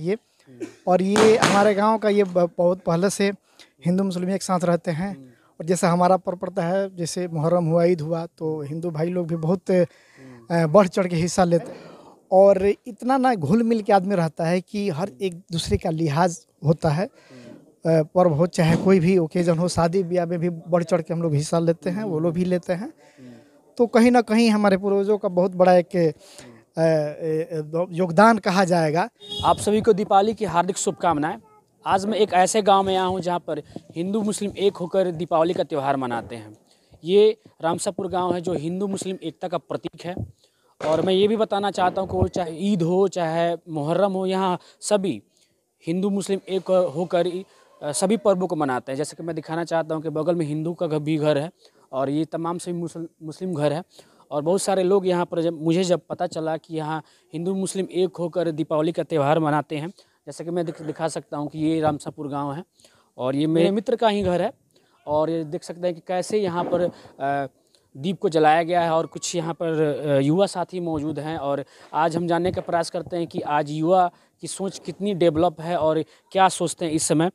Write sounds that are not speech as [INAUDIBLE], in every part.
ये हम्म। और ये हमारे गांव का ये बहुत पहले से हिंदू मुस्लिम एक साथ रहते हैं हम्म। और जैसे हमारा पर्व पड़ता है जैसे मुहर्रम हुआ ईद हुआ तो हम्म। हिंदू भाई लोग भी बहुत बढ़ चढ़ के हिस्सा लेते हैं और इतना ना घुल मिल के आदमी रहता है कि हर एक दूसरे का लिहाज होता है पर्व हो चाहे कोई भी ओकेजन हो शादी ब्याह में भी बढ़ चढ़ के हम लोग हिस्सा लेते हैं वो लोग भी लेते हैं तो कहीं ना कहीं हमारे पूर्वजों का बहुत बड़ा एक योगदान कहा जाएगा आप सभी को दीपावली की हार्दिक शुभकामनाएं आज मैं एक ऐसे गांव में आया हूं जहां पर हिंदू मुस्लिम एक होकर दीपावली का त्यौहार मनाते हैं ये रामसापुर गांव है जो हिंदू मुस्लिम एकता का प्रतीक है और मैं ये भी बताना चाहता हूँ कि वो चाहे ईद हो चाहे मुहर्रम हो यहाँ सभी हिंदू मुस्लिम एक होकर सभी पर्वों को मनाते हैं जैसे कि मैं दिखाना चाहता हूँ कि बगल में हिंदू का भी घर है और ये तमाम सभी मुस्लिम घर है और बहुत सारे लोग यहाँ पर जब मुझे जब पता चला कि यहाँ हिंदू मुस्लिम एक होकर दीपावली का त्यौहार मनाते हैं जैसे कि मैं दिखा सकता हूँ कि ये रामसापुर गाँव है और ये मेरे हम्म। मित्र का ही घर है और ये देख सकते हैं कि कैसे यहाँ पर दीप को जलाया गया है और कुछ यहाँ पर युवा साथी मौजूद हैं और आज हम जानने का प्रयास करते हैं कि आज युवा की सोच कितनी डेवलप है और क्या सोचते हैं इस समय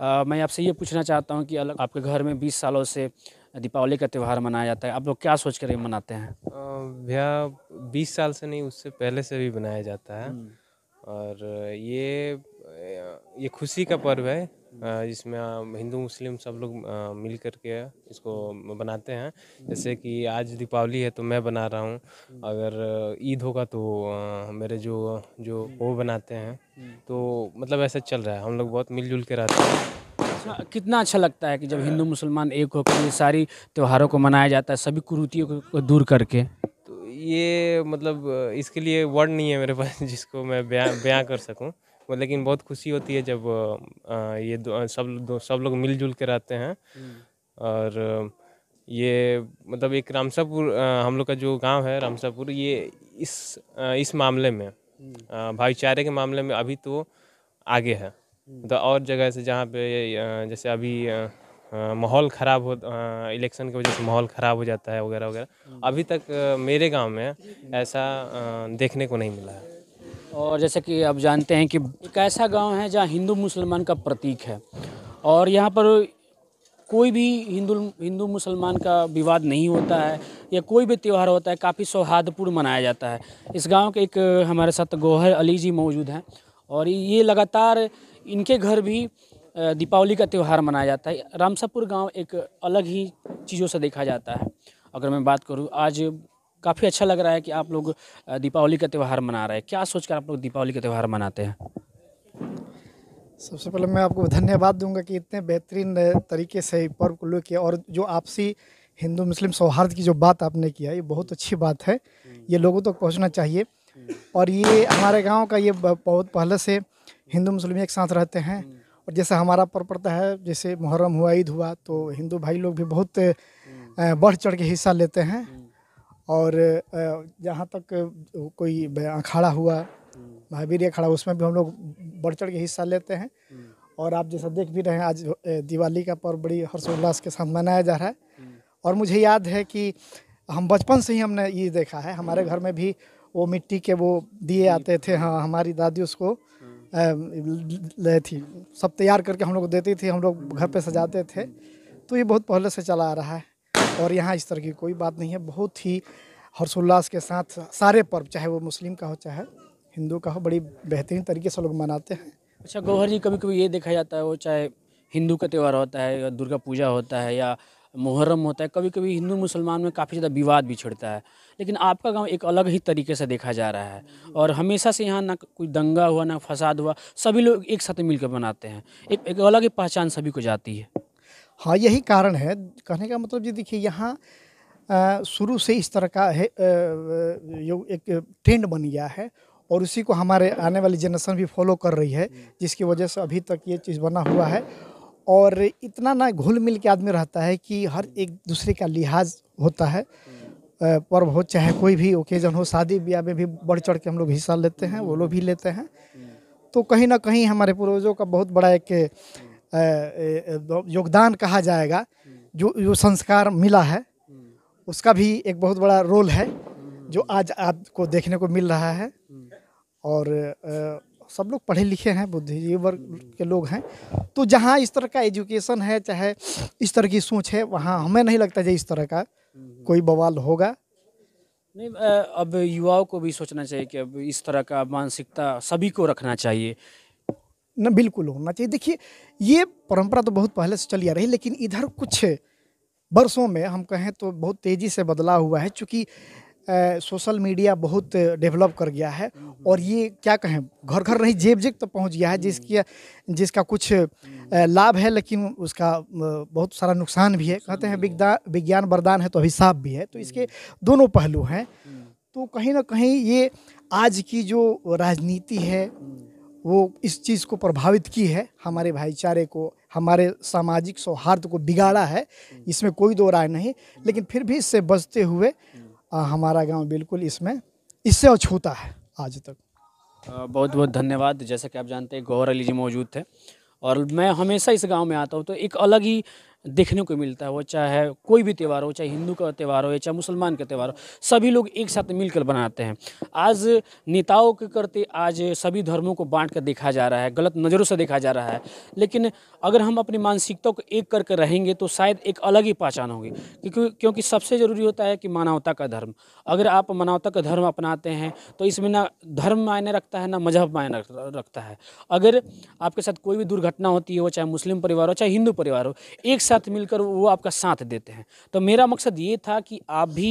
आ, मैं आपसे ये पूछना चाहता हूँ कि अलग आपके घर में 20 सालों से दीपावली का त्यौहार मनाया जाता है आप लोग क्या सोच कर मनाते हैं भैया बीस साल से नहीं उससे पहले से भी मनाया जाता है हम्म। और ये ये खुशी का पर्व है जिसमें हिंदू मुस्लिम सब लोग मिल कर के इसको बनाते हैं जैसे कि आज दीपावली है तो मैं बना रहा हूँ हम्म। अगर ईद होगा तो मेरे जो जो वो बनाते हैं हम्म। तो मतलब ऐसा चल रहा है हम लोग बहुत मिलजुल के रहते हैं अच्छा कितना अच्छा लगता है कि जब हिंदू मुसलमान एक होकर ये सारी त्योहारों को मनाया जाता है सभी कुरूतियों को दूर करके तो ये मतलब इसके लिए वर्ड नहीं है मेरे पास [LAUGHS] जिसको मैं बयां बयां कर सकूँ लेकिन बहुत खुशी होती है जब ये सब सब लोग मिलजुल के रहते हैं और ये मतलब एक रामसापुर हम लोग का जो गांव है रामसापुर ये इस इस मामले में भाईचारे के मामले में अभी तो आगे है तो और जगह से जहाँ पे जैसे अभी माहौल ख़राब हो इलेक्शन की वजह से माहौल ख़राब हो जाता है वगैरह वगैरह हम्म। अभी तक मेरे गांव में ऐसा देखने को नहीं मिला है और जैसे कि आप जानते हैं कि एक ऐसा गांव है जहाँ हिंदू मुसलमान का प्रतीक है और यहाँ पर कोई भी हिंदू हिंदू मुसलमान का विवाद नहीं होता है या कोई भी त्यौहार होता है काफ़ी सौहार्दपूर्ण मनाया जाता है इस गांव के एक हमारे साथ गोहर अली जी मौजूद हैं और ये लगातार इनके घर भी दीपावली का त्यौहार मनाया जाता है रामसापुर गांव एक अलग ही चीज़ों से देखा जाता है अगर मैं बात करूँ आज काफ़ी अच्छा लग रहा है कि आप लोग दीपावली का त्यौहार मना रहे हैं क्या सोचकर आप लोग दीपावली का त्यौहार मनाते हैं सबसे पहले मैं आपको धन्यवाद दूंगा कि इतने बेहतरीन तरीके से पर्व को लेकर और जो आपसी हिंदू मुस्लिम सौहार्द की जो बात आपने किया ये बहुत अच्छी बात है ये लोगों तक तो पहुँचना चाहिए हम्म। और ये हमारे गाँव का ये बहुत पहले से हिंदू मुस्लिम एक साथ रहते हैं हम्म। और जैसा हमारा पर पड़ता है जैसे मुहर्रम हुआ ईद हुआ तो हिंदू भाई लोग भी बहुत हम्म। बढ़ चढ़ के हिस्सा लेते हैं हम्म। और जहाँ तक कोई अखाड़ा हुआ महावीर अखाड़ा उसमें भी हम लोग बढ़ चढ़ के हिस्सा लेते हैं और आप जैसा देख भी रहे हैं आज दिवाली का पर्व बड़ी हर्षोल्लास के साथ मनाया जा रहा है और मुझे याद है कि हम बचपन से ही हमने ये देखा है हमारे घर में भी वो मिट्टी के वो दिए आते थे हाँ हमारी दादी उसको ले थी सब तैयार करके हम लोग देती थी हम लोग घर पे सजाते थे तो ये बहुत पहले से चला आ रहा है और यहाँ इस तरह की कोई बात नहीं है बहुत ही हर्षोल्लास के साथ सारे पर्व चाहे वो मुस्लिम का हो चाहे हिंदू का हो बड़ी बेहतरीन तरीके से लोग मनाते हैं अच्छा गौहर जी कभी कभी ये देखा जाता है वो चाहे हिंदू का त्यौहार होता है या दुर्गा पूजा होता है या मुहर्रम होता है कभी कभी हिंदू मुसलमान में काफ़ी ज़्यादा विवाद भी छिड़ता है लेकिन आपका गांव एक अलग ही तरीके से देखा जा रहा है और हमेशा से यहाँ ना कोई दंगा हुआ ना फसाद हुआ सभी लोग एक साथ मिलकर बनाते हैं एक एक अलग ही पहचान सभी को जाती है हाँ यही कारण है कहने का मतलब जी देखिए यहाँ शुरू से इस तरह का है आ, एक ट्रेंड बन गया है और उसी को हमारे आने वाली जनरेशन भी फॉलो कर रही है जिसकी वजह से अभी तक ये चीज़ बना हुआ है और इतना ना घुल मिल के आदमी रहता है कि हर एक दूसरे का लिहाज होता है पर्व हो चाहे कोई भी ओकेजन हो शादी ब्याह में भी बढ़ चढ़ के हम लोग हिस्सा लेते हैं वो लोग भी लेते हैं तो कहीं ना कहीं हमारे पूर्वजों का बहुत बड़ा एक योगदान कहा जाएगा जो जो संस्कार मिला है उसका भी एक बहुत बड़ा रोल है जो आज आपको देखने को मिल रहा है और सब लोग पढ़े लिखे हैं बुद्धिजीवी वर्ग के लोग हैं तो जहाँ इस तरह का एजुकेशन है चाहे इस तरह की सोच है वहाँ हमें नहीं लगता है इस तरह का हम्म। कोई बवाल होगा नहीं अब युवाओं को भी सोचना चाहिए कि अब इस तरह का मानसिकता सभी को रखना चाहिए न बिल्कुल होना चाहिए देखिए ये परंपरा तो बहुत पहले से चली आ रही है लेकिन इधर कुछ वर्षों में हम कहें तो बहुत तेज़ी से बदलाव हुआ है चूँकि सोशल मीडिया बहुत डेवलप कर गया है और ये क्या कहें घर घर नहीं जेब जेब तक तो पहुंच गया है जिसकी जिसका कुछ लाभ है लेकिन उसका बहुत सारा नुकसान भी है कहते हैं विज्ञान वरदान है तो अभिशाप भी है तो इसके दोनों पहलू हैं तो कहीं ना कहीं ये आज की जो राजनीति है वो इस चीज़ को प्रभावित की है हमारे भाईचारे को हमारे सामाजिक सौहार्द को बिगाड़ा है इसमें कोई दो राय नहीं लेकिन फिर भी इससे बचते हुए हमारा गांव बिल्कुल इसमें इससे अछूता है आज तक बहुत बहुत धन्यवाद जैसा कि आप जानते हैं गौर अली जी मौजूद थे और मैं हमेशा इस गांव में आता हूँ तो एक अलग ही देखने को मिलता है वो चाहे कोई भी त्यौहार हो चाहे हिंदू का त्यौहार हो या चाहे मुसलमान का त्यौहार हो सभी लोग एक साथ मिलकर बनाते हैं आज नेताओं के करते आज सभी धर्मों को बांट कर देखा जा रहा है गलत नज़रों से देखा जा रहा है लेकिन अगर हम अपनी मानसिकता को एक करके रहेंगे तो शायद एक अलग ही पहचान होगी क्योंकि क्योंकि सबसे ज़रूरी होता है कि मानवता का धर्म अगर आप मानवता का धर्म अपनाते हैं तो इसमें ना धर्म मायने रखता है ना मजहब मायने रखता है अगर आपके साथ कोई भी दुर्घटना होती है वो चाहे मुस्लिम परिवार हो चाहे हिंदू परिवार हो एक साथ साथ मिलकर वो आपका साथ देते हैं तो मेरा मकसद ये था कि आप भी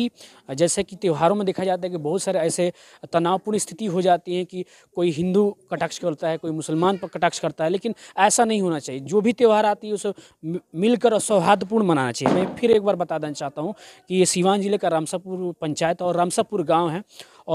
जैसे कि त्योहारों में देखा जाता है कि बहुत सारे ऐसे तनावपूर्ण स्थिति हो जाती है कि कोई हिंदू कटाक्ष करता है कोई मुसलमान पर कटाक्ष करता है लेकिन ऐसा नहीं होना चाहिए जो भी त्यौहार आती है उसे मिलकर और सौहार्दपूर्ण मनाना चाहिए मैं फिर एक बार बता देना चाहता हूँ कि ये सीवान ज़िले का रामसापुर पंचायत और रामसापुर गाँव है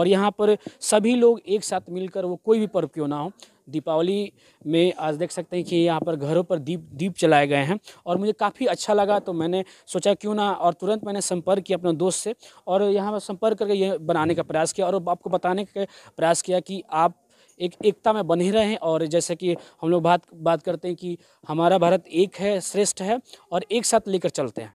और यहाँ पर सभी लोग एक साथ मिलकर वो कोई भी पर्व क्यों ना हो दीपावली में आज देख सकते हैं कि यहाँ पर घरों पर दीप दीप चलाए गए हैं और मुझे काफ़ी अच्छा लगा तो मैंने सोचा क्यों ना और तुरंत मैंने संपर्क किया अपने दोस्त से और यहाँ पर संपर्क करके ये बनाने का प्रयास किया और आपको बताने का प्रयास किया कि आप एक एकता में बने रहे हैं और जैसे कि हम लोग बात बात करते हैं कि हमारा भारत एक है श्रेष्ठ है और एक साथ लेकर चलते हैं